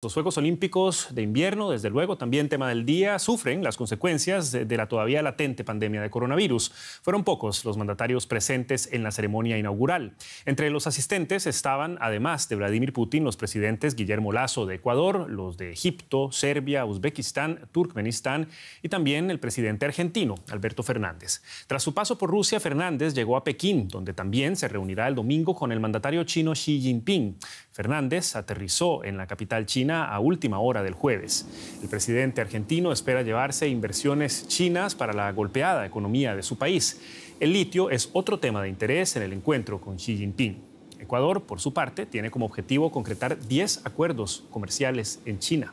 Los Juegos Olímpicos de invierno, desde luego, también tema del día, sufren las consecuencias de, la todavía latente pandemia de coronavirus. Fueron pocos los mandatarios presentes en la ceremonia inaugural. Entre los asistentes estaban, además de Vladimir Putin, los presidentes Guillermo Lazo de Ecuador, los de Egipto, Serbia, Uzbekistán, Turkmenistán y también el presidente argentino, Alberto Fernández. Tras su paso por Rusia, Fernández llegó a Pekín, donde también se reunirá el domingo con el mandatario chino Xi Jinping. Fernández aterrizó en la capital china a última hora del jueves. El presidente argentino espera llevarse inversiones chinas para la golpeada economía de su país. El litio es otro tema de interés en el encuentro con Xi Jinping. Ecuador, por su parte, tiene como objetivo concretar 10 acuerdos comerciales en China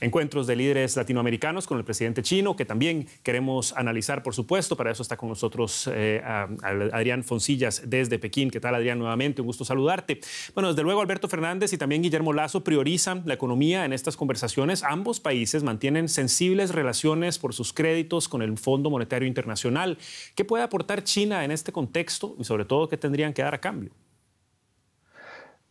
encuentros de líderes latinoamericanos con el presidente chino, que también queremos analizar, por supuesto. Para eso está con nosotros eh, Adrián Foncillas desde Pekín. ¿Qué tal, Adrián? Nuevamente, un gusto saludarte. Bueno, desde luego, Alberto Fernández y también Guillermo Lazo priorizan la economía en estas conversaciones. Ambos países mantienen sensibles relaciones por sus créditos con el Fondo Monetario Internacional. ¿Qué puede aportar China en este contexto y sobre todo qué tendrían que dar a cambio?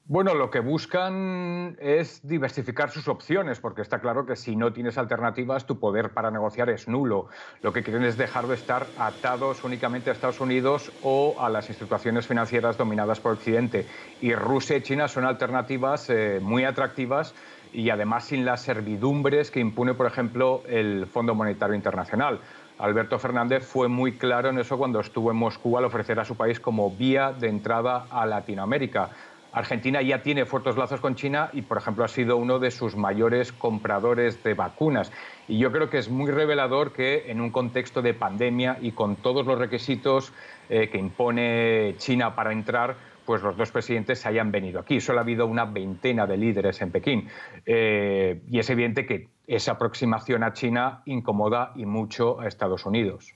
Bueno, lo que buscan es diversificar sus opciones, porque está claro que si no tienes alternativas, tu poder para negociar es nulo. Lo que quieren es dejar de estar atados únicamente a Estados Unidos o a las instituciones financieras dominadas por Occidente. Y Rusia y China son alternativas eh, muy atractivas y además sin las servidumbres que impone, por ejemplo, el Fondo Monetario Internacional. Alberto Fernández fue muy claro en eso cuando estuvo en Moscú al ofrecer a su país como vía de entrada a Latinoamérica Argentina ya tiene fuertes lazos con China y, por ejemplo, ha sido uno de sus mayores compradores de vacunas. Y yo creo que es muy revelador que en un contexto de pandemia y con todos los requisitos eh, que impone China para entrar, pues los dos presidentes se hayan venido aquí. Solo ha habido una veintena de líderes en Pekín. Eh, y es evidente que esa aproximación a China incomoda y mucho a Estados Unidos.